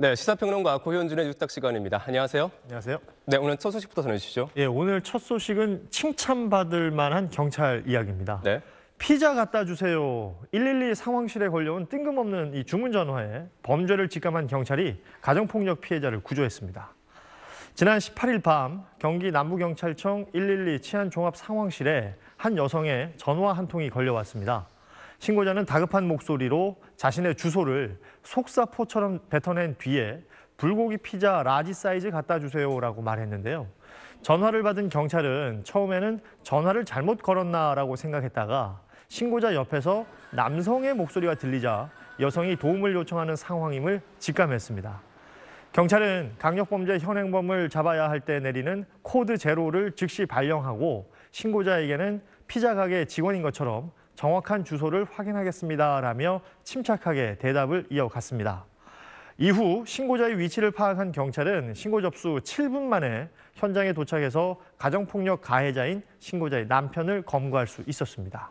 네, 시사평론가 고현준의 뉴스닥 시간입니다. 안녕하세요. 안녕하세요. 네, 오늘 첫 소식부터 전해주시죠. 예, 오늘 첫 소식은 칭찬받을 만한 경찰 이야기입니다. 네. 피자 갖다 주세요. 112 상황실에 걸려온 뜬금없는 이 주문 전화에 범죄를 직감한 경찰이 가정폭력 피해자를 구조했습니다. 지난 18일 밤 경기 남부경찰청 112 치안종합 상황실에 한 여성의 전화 한 통이 걸려왔습니다. 신고자는 다급한 목소리로 자신의 주소를 속사포처럼 뱉어낸 뒤에 불고기 피자 라지 사이즈 갖다 주세요라고 말했는데요. 전화를 받은 경찰은 처음에는 전화를 잘못 걸었나라고 생각했다가 신고자 옆에서 남성의 목소리가 들리자 여성이 도움을 요청하는 상황임을 직감했습니다. 경찰은 강력범죄 현행범을 잡아야 할 때 내리는 코드 제로를 즉시 발령하고 신고자에게는 피자 가게 직원인 것처럼 정확한 주소를 확인하겠습니다라며 침착하게 대답을 이어갔습니다. 이후 신고자의 위치를 파악한 경찰은 신고 접수 7분 만에 현장에 도착해서 가정폭력 가해자인 신고자의 남편을 검거할 수 있었습니다.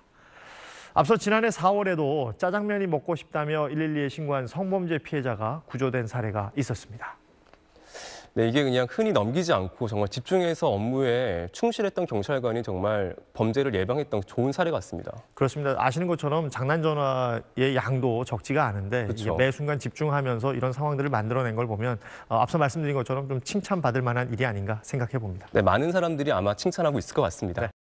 앞서 지난해 4월에도 짜장면이 먹고 싶다며 112에 신고한 성범죄 피해자가 구조된 사례가 있었습니다. 네, 이게 그냥 흔히 넘기지 않고 정말 집중해서 업무에 충실했던 경찰관이 정말 범죄를 예방했던 좋은 사례 같습니다. 그렇습니다. 아시는 것처럼 장난 전화의 양도 적지가 않은데 그렇죠. 매 순간 집중하면서 이런 상황들을 만들어낸 걸 보면 어, 앞서 말씀드린 것처럼 좀 칭찬받을 만한 일이 아닌가 생각해 봅니다. 네, 많은 사람들이 아마 칭찬하고 있을 것 같습니다. 네.